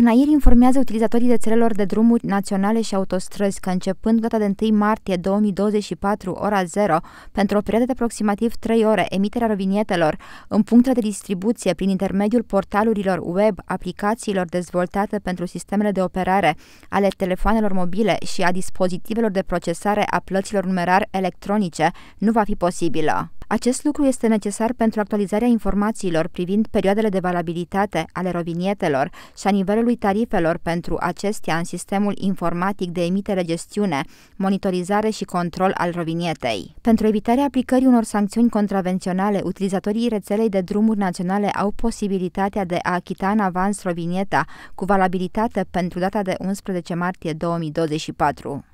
CNAIR informează utilizatorii rețelelor de drumuri naționale și autostrăzi că începând data de 1 martie 2024, ora 0, pentru o perioadă de aproximativ 3 ore, emiterea rovinietelor în punctele de distribuție prin intermediul portalurilor web, aplicațiilor dezvoltate pentru sistemele de operare ale telefoanelor mobile și a dispozitivelor de procesare a plăților numerar electronice nu va fi posibilă. Acest lucru este necesar pentru actualizarea informațiilor privind perioadele de valabilitate ale rovinietelor și a nivelului tarifelor pentru acestea în sistemul informatic de emitere gestiune, monitorizare și control al rovinietei. Pentru evitarea aplicării unor sancțiuni contravenționale, utilizatorii rețelei de drumuri naționale au posibilitatea de a achita în avans rovinieta cu valabilitate pentru data de 11 martie 2024.